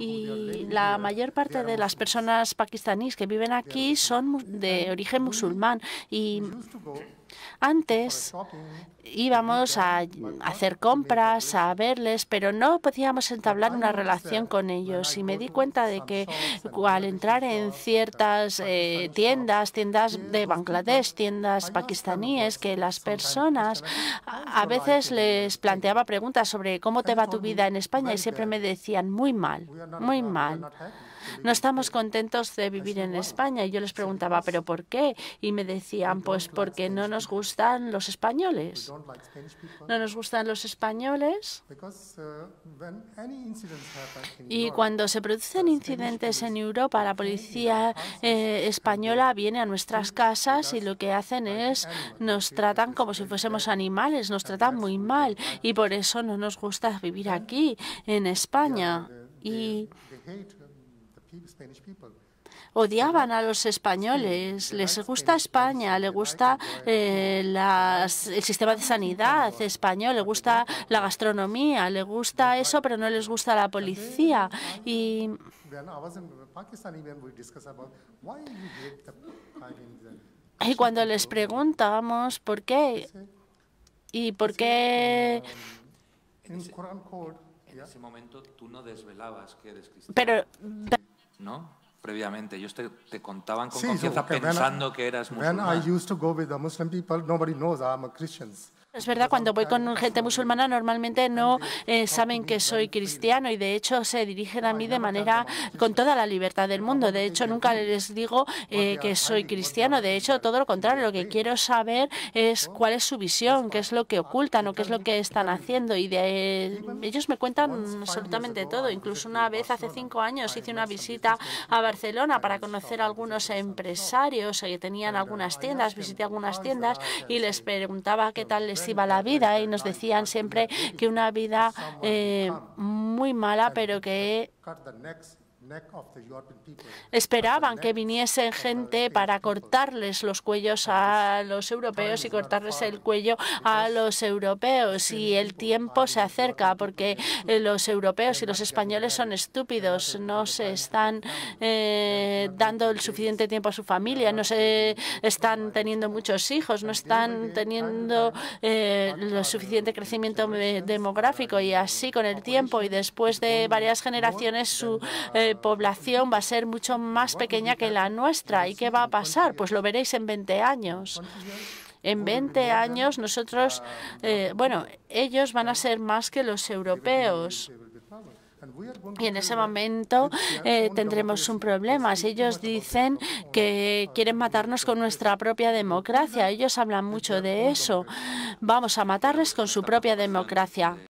y la mayor parte de las personas pakistaníes que viven aquí son de origen musulmán y pues antes íbamos a hacer compras, a verles, pero no podíamos entablar una relación con ellos. Y me di cuenta de que al entrar en ciertas eh, tiendas, tiendas de Bangladesh, tiendas pakistaníes, que las personas a veces les planteaba preguntas sobre cómo te va tu vida en España y siempre me decían muy mal, muy mal. No estamos contentos de vivir en España. Y yo les preguntaba, ¿pero por qué? Y me decían, pues porque no nos gustan los españoles. No nos gustan los españoles. Y cuando se producen incidentes en Europa, la policía eh, española viene a nuestras casas y lo que hacen es nos tratan como si fuésemos animales, nos tratan muy mal y por eso no nos gusta vivir aquí, en España. Y odiaban a los españoles, les gusta España, les gusta eh, el sistema de sanidad español, les gusta la gastronomía, les gusta eso, pero no les gusta la policía. Y y cuando les preguntamos por qué y por qué... Um, en ese momento tú no desvelabas que eres cristiano. Pero, ¿no? Previamente, ellos te, te contaban con sí, confianza so, okay, pensando I, que eras musulmán. I used to go with the Muslim people, nobody knows I'm a Christian. Es verdad, cuando voy con gente musulmana normalmente no eh, saben que soy cristiano y de hecho se dirigen a mí de manera con toda la libertad del mundo. De hecho, nunca les digo eh, que soy cristiano. De hecho, todo lo contrario, lo que quiero saber es cuál es su visión, qué es lo que ocultan o qué es lo que están haciendo. Y ellos me cuentan absolutamente todo. Incluso una vez hace cinco años hice una visita a Barcelona para conocer a algunos empresarios eh, que tenían algunas tiendas. Visité algunas tiendas y les preguntaba qué tal les iba la vida y nos decían siempre que una vida eh, muy mala, pero que Esperaban que viniese gente para cortarles los cuellos a los europeos y cortarles el cuello a los europeos. Y el tiempo se acerca porque eh, los europeos y los españoles son estúpidos, no se están eh, dando el suficiente tiempo a su familia, no se están teniendo muchos hijos, no están teniendo eh, lo suficiente crecimiento demográfico. Y así con el tiempo y después de varias generaciones su población va a ser mucho más pequeña que la nuestra. ¿Y qué va a pasar? Pues lo veréis en 20 años. En 20 años nosotros, eh, bueno, ellos van a ser más que los europeos. Y en ese momento eh, tendremos un problema. si Ellos dicen que quieren matarnos con nuestra propia democracia. Ellos hablan mucho de eso. Vamos a matarles con su propia democracia.